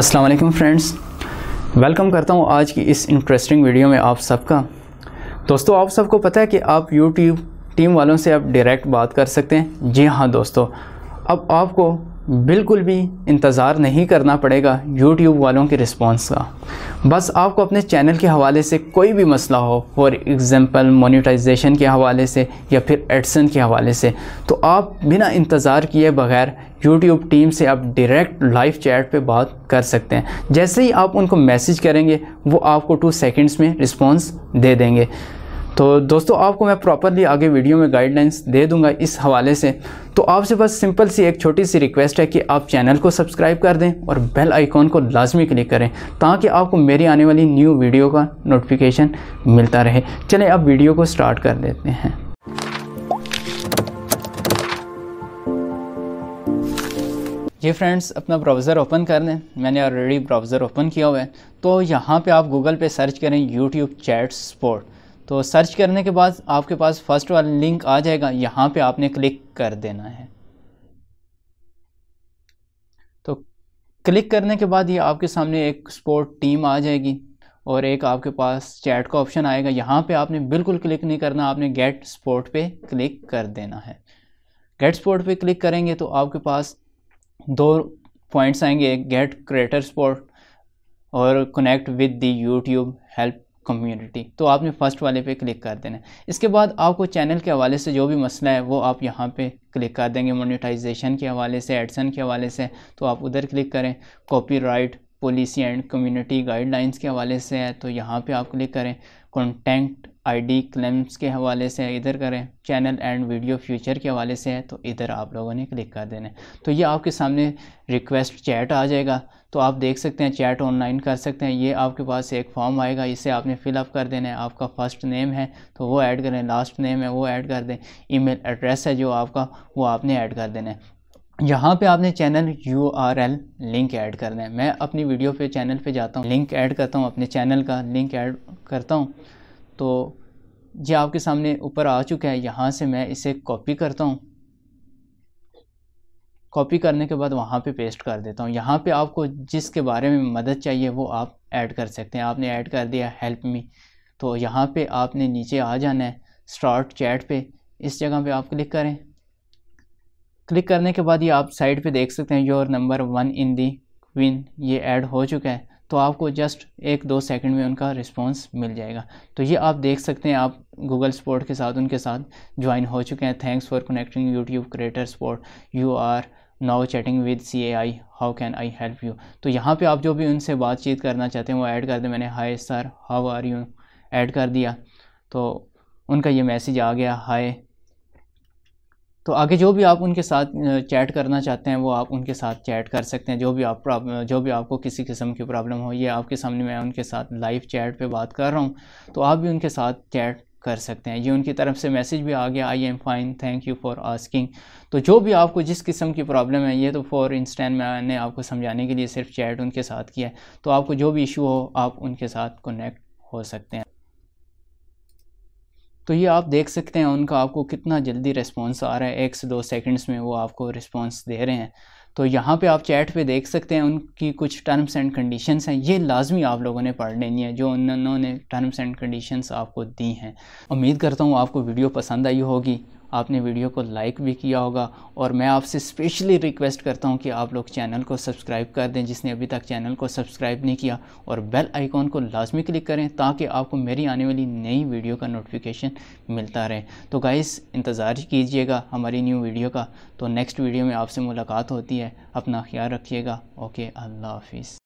अस्सलाम वालेकुम friends welcome करता हूँ आज की इस इंटरेस्टिंग वीडियो में आप सबका दोस्तों आप सबको पता है कि आप यूट्यूब टीम वालों से आप डायरेक्ट बात कर सकते हैं जी हाँ दोस्तों अब आपको बिल्कुल भी इंतज़ार नहीं करना पड़ेगा यूट्यूब वालों के रिस्पॉन्स का बस आपको अपने चैनल के हवाले से कोई भी मसला हो फॉर एग्ज़ाम्पल मोनिटाइजेशन के हवाले से या फिर एडसन के हवाले से तो आप बिना इंतज़ार किए बगैर यूट्यूब टीम से आप डायरेक्ट लाइव चैट पे बात कर सकते हैं जैसे ही आप उनको मैसेज करेंगे वो आपको टू सेकेंड्स में रिस्पॉन्स दे देंगे तो दोस्तों आपको मैं प्रॉपरली आगे वीडियो में गाइडलाइंस दे दूंगा इस हवाले से तो आपसे बस सिंपल सी एक छोटी सी रिक्वेस्ट है कि आप चैनल को सब्सक्राइब कर दें और बेल आइकॉन को लाजमी क्लिक करें ताकि आपको मेरी आने वाली न्यू वीडियो का नोटिफिकेशन मिलता रहे चले अब वीडियो को स्टार्ट कर देते हैं ये फ्रेंड्स अपना ब्राउज़र ओपन कर लें मैंने ऑलरेडी ब्राउज़र ओपन किया हुआ है तो यहाँ पे आप गूगल पे सर्च करें यूट्यूब चैट स्पोर्ट तो सर्च करने के बाद आपके पास फर्स्ट वाला लिंक आ जाएगा यहाँ पे आपने क्लिक कर देना है तो क्लिक करने के बाद ये आपके सामने एक स्पोर्ट टीम आ जाएगी और एक आपके पास चैट का ऑप्शन आएगा यहाँ पे आपने बिल्कुल क्लिक नहीं करना आपने गेट स्पोर्ट पे क्लिक कर देना है गेट स्पोर्ट पे क्लिक करेंगे तो आपके पास दो पॉइंट्स आएंगे गेट क्रिएटर स्पोर्ट और connect with the YouTube help community तो आपने फर्स्ट वाले पे क्लिक कर देना है इसके बाद आपको चैनल के हवाले से जो भी मसला है वो आप यहाँ पे क्लिक कर देंगे मोनेटाइजेशन के हवाले से एडसन के हवाले से तो आप उधर क्लिक करें copyright policy and community guidelines के हवाले से है तो यहाँ पे आप क्लिक करें कॉन्टेंट आईडी क्लेम्स के हवाले से है इधर करें चैनल एंड वीडियो फ्यूचर के हवाले से है तो इधर आप लोगों ने क्लिक कर देना है तो ये आपके सामने रिक्वेस्ट चैट आ जाएगा तो आप देख सकते हैं चैट ऑनलाइन कर सकते हैं ये आपके पास एक फॉर्म आएगा इसे आपने फिलअप कर देना है आपका फ़र्स्ट नेम है तो वो ऐड करें लास्ट नेम है वो ऐड कर दें ईमेल एड्रेस है जो आपका वो आपने ऐड कर देना है यहाँ पे आपने channel U R L link add करना है मैं अपनी वीडियो पे चैनल पे जाता हूँ लिंक ऐड करता हूँ अपने चैनल का लिंक ऐड करता हूँ तो ये आपके सामने ऊपर आ चुका है यहाँ से मैं इसे कॉपी करता हूँ कॉपी करने के बाद वहाँ पे पेस्ट कर देता हूँ यहाँ पे आपको जिसके बारे में मदद चाहिए वो आप ऐड कर सकते हैं आपने ऐड कर दिया हेल्प मी तो यहाँ पे आपने नीचे आ जाना है स्टार्ट चैट पे इस जगह पे आप क्लिक करें क्लिक करने के बाद ये आप साइड पे देख सकते हैं your number one in the queue ये ऐड हो चुका है तो आपको जस्ट एक दो सेकंड में उनका रिस्पांस मिल जाएगा तो ये आप देख सकते हैं आप गूगल स्पोर्ट के साथ उनके साथ ज्वाइन हो चुके हैं thanks for connecting YouTube creator support you are now chatting with C A I how can I help you तो यहाँ पे आप जो भी उनसे बातचीत करना चाहते हैं वो ऐड कर दें मैंने hi sir how are you add कर दिया तो उनका ये मैसेज आ गया हाई तो आगे जो भी आप उनके साथ चैट करना चाहते हैं वो आप उनके साथ चैट कर सकते हैं जो भी आप जो भी आपको किसी किस्म की प्रॉब्लम हो ये आपके सामने मैं उनके साथ लाइव चैट पे बात कर रहा हूँ तो आप भी उनके साथ चैट कर सकते हैं ये उनकी तरफ से मैसेज भी आ गया I am fine thank you for asking तो जो भी आपको जिस किस्म की प्रॉब्लम है ये तो फॉर इंस्टेंट मैंने आपको समझाने के लिए सिर्फ चैट उनके साथ किया है तो आपको जो भी इशू हो आप उनके साथ कनेक्ट हो सकते हैं तो ये आप देख सकते हैं उनका आपको कितना जल्दी रिस्पॉन्स आ रहा है एक से दो सेकेंड्स में वो आपको रिस्पॉन्स दे रहे हैं तो यहाँ पे आप चैट पे देख सकते हैं उनकी कुछ टर्म्स एंड कंडीशंस हैं ये लाजमी आप लोगों ने पढ़ लेनी है जो उन्होंने टर्म्स एंड कंडीशंस आपको दी हैं उम्मीद करता हूँ आपको वीडियो पसंद आई होगी आपने वीडियो को लाइक भी किया होगा और मैं आपसे स्पेशली रिक्वेस्ट करता हूँ कि आप लोग चैनल को सब्सक्राइब कर दें जिसने अभी तक चैनल को सब्सक्राइब नहीं किया और बेल आइकॉन को लाजमी क्लिक करें ताकि आपको मेरी आने वाली नई वीडियो का नोटिफिकेशन मिलता रहे तो गाइस इंतज़ार कीजिएगा हमारी न्यू वीडियो का तो नेक्स्ट वीडियो में आपसे मुलाकात होती है अपना ख्याल रखिएगा ओके अल्लाह हाफिज़